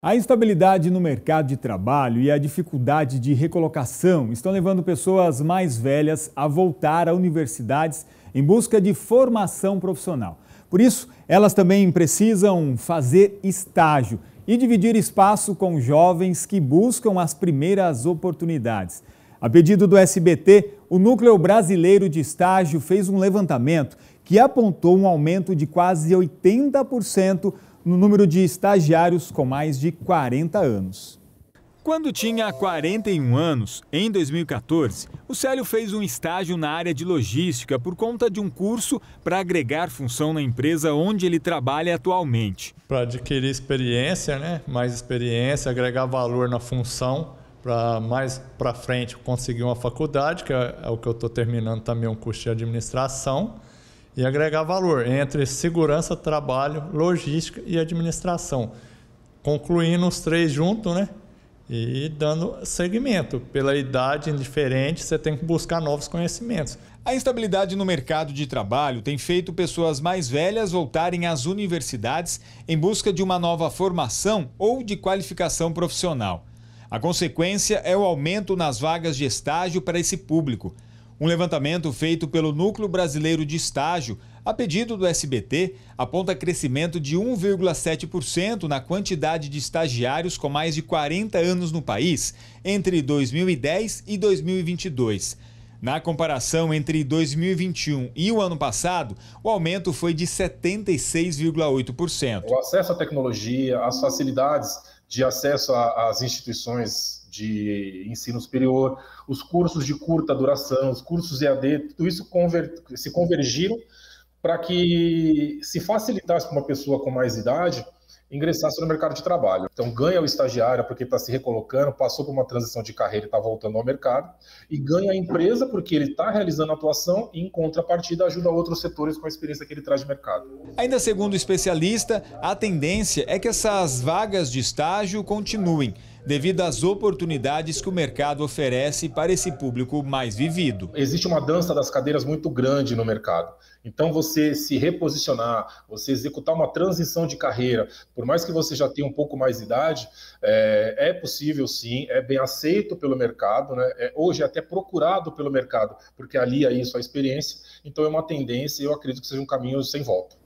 A instabilidade no mercado de trabalho e a dificuldade de recolocação estão levando pessoas mais velhas a voltar a universidades em busca de formação profissional. Por isso, elas também precisam fazer estágio e dividir espaço com jovens que buscam as primeiras oportunidades. A pedido do SBT, o Núcleo Brasileiro de Estágio fez um levantamento que apontou um aumento de quase 80% no número de estagiários com mais de 40 anos. Quando tinha 41 anos, em 2014, o Célio fez um estágio na área de logística por conta de um curso para agregar função na empresa onde ele trabalha atualmente. Para adquirir experiência, né? mais experiência, agregar valor na função, para mais para frente conseguir uma faculdade, que é, é o que eu estou terminando também, um curso de administração e agregar valor entre segurança, trabalho, logística e administração. Concluindo os três juntos, né? E dando segmento. Pela idade diferente, você tem que buscar novos conhecimentos. A instabilidade no mercado de trabalho tem feito pessoas mais velhas voltarem às universidades em busca de uma nova formação ou de qualificação profissional. A consequência é o aumento nas vagas de estágio para esse público. Um levantamento feito pelo Núcleo Brasileiro de Estágio, a pedido do SBT, aponta crescimento de 1,7% na quantidade de estagiários com mais de 40 anos no país entre 2010 e 2022. Na comparação entre 2021 e o ano passado, o aumento foi de 76,8%. O acesso à tecnologia, as facilidades de acesso às instituições de ensino superior, os cursos de curta duração, os cursos EAD, tudo isso conver, se convergiram para que se facilitasse para uma pessoa com mais idade ingressasse no mercado de trabalho. Então, ganha o estagiário porque está se recolocando, passou por uma transição de carreira e está voltando ao mercado, e ganha a empresa porque ele está realizando a atuação e, em contrapartida, ajuda outros setores com a experiência que ele traz de mercado. Ainda segundo o especialista, a tendência é que essas vagas de estágio continuem devido às oportunidades que o mercado oferece para esse público mais vivido. Existe uma dança das cadeiras muito grande no mercado. Então, você se reposicionar, você executar uma transição de carreira, por mais que você já tenha um pouco mais de idade, é, é possível sim, é bem aceito pelo mercado, né? É, hoje é até procurado pelo mercado, porque ali aí isso é experiência, então é uma tendência e eu acredito que seja um caminho sem volta.